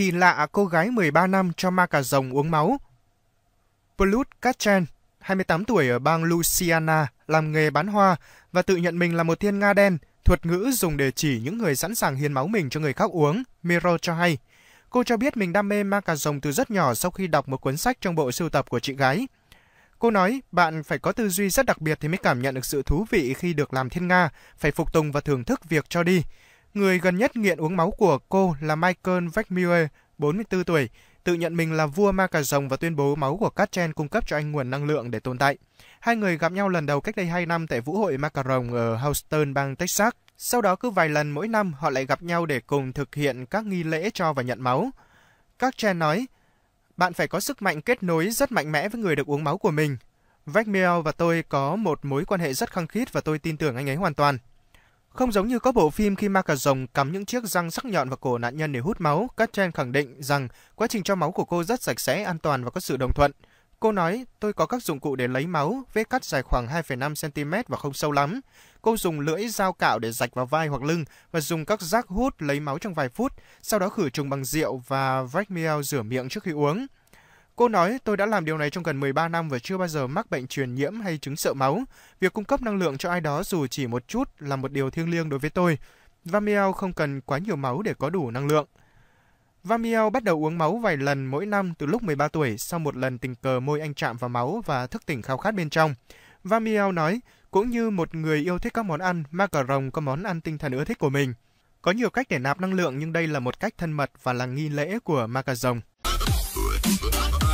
kỳ lạ cô gái 13 năm cho ma cà rồng uống máu. Plut Kachen, 28 tuổi ở bang Louisiana, làm nghề bán hoa và tự nhận mình là một thiên nga đen, thuật ngữ dùng để chỉ những người sẵn sàng hiến máu mình cho người khác uống, Miro cho hay. Cô cho biết mình đam mê ma cà rồng từ rất nhỏ sau khi đọc một cuốn sách trong bộ sưu tập của chị gái. Cô nói, bạn phải có tư duy rất đặc biệt thì mới cảm nhận được sự thú vị khi được làm thiên nga, phải phục tùng và thưởng thức việc cho đi. Người gần nhất nghiện uống máu của cô là Michael Vecmire, 44 tuổi, tự nhận mình là vua ma cà rồng và tuyên bố máu của Katchen cung cấp cho anh nguồn năng lượng để tồn tại. Hai người gặp nhau lần đầu cách đây 2 năm tại vũ hội ma cà rồng ở Houston, bang Texas. Sau đó cứ vài lần mỗi năm họ lại gặp nhau để cùng thực hiện các nghi lễ cho và nhận máu. Các Chen nói, bạn phải có sức mạnh kết nối rất mạnh mẽ với người được uống máu của mình. Vecmio và tôi có một mối quan hệ rất khăng khít và tôi tin tưởng anh ấy hoàn toàn. Không giống như có bộ phim khi ma cà rồng cắm những chiếc răng sắc nhọn vào cổ nạn nhân để hút máu, các Chen khẳng định rằng quá trình cho máu của cô rất sạch sẽ, an toàn và có sự đồng thuận. Cô nói, tôi có các dụng cụ để lấy máu, vết cắt dài khoảng 2,5cm và không sâu lắm. Cô dùng lưỡi dao cạo để rạch vào vai hoặc lưng và dùng các rác hút lấy máu trong vài phút, sau đó khử trùng bằng rượu và vách rửa miệng trước khi uống. Cô nói, tôi đã làm điều này trong gần 13 năm và chưa bao giờ mắc bệnh truyền nhiễm hay chứng sợ máu. Việc cung cấp năng lượng cho ai đó dù chỉ một chút là một điều thiêng liêng đối với tôi. Vamiel không cần quá nhiều máu để có đủ năng lượng. Vamiel bắt đầu uống máu vài lần mỗi năm từ lúc 13 tuổi sau một lần tình cờ môi anh chạm vào máu và thức tỉnh khao khát bên trong. Vamiel nói, cũng như một người yêu thích các món ăn, ma cà rồng có món ăn tinh thần ưa thích của mình. Có nhiều cách để nạp năng lượng nhưng đây là một cách thân mật và là nghi lễ của ma cà rồng. Bye.